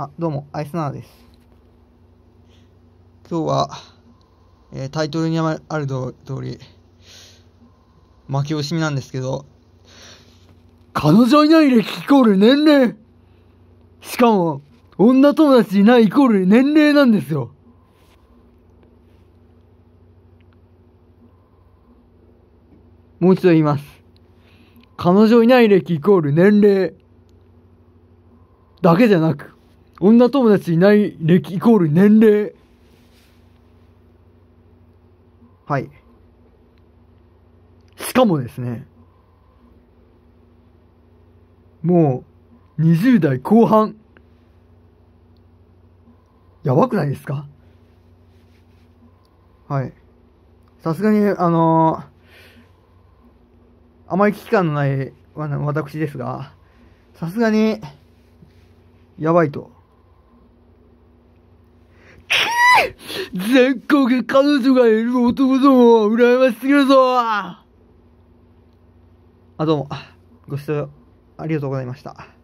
あ、どうも、アイスナーです。今日は、えー、タイトルにある通り、負け惜しみなんですけど、彼女いない歴イコール年齢しかも、女友達いないイコール年齢なんですよ。もう一度言います。彼女いない歴イコール年齢だけじゃなく、女友達いない歴イコール年齢。はい。しかもですね、もう20代後半。やばくないですかはい。さすがに、あのー、あまり危機感のない私ですが、さすがに、やばいと全国彼女がいる男ども、羨ましすぎるぞあ、どうも、ご視聴ありがとうございました。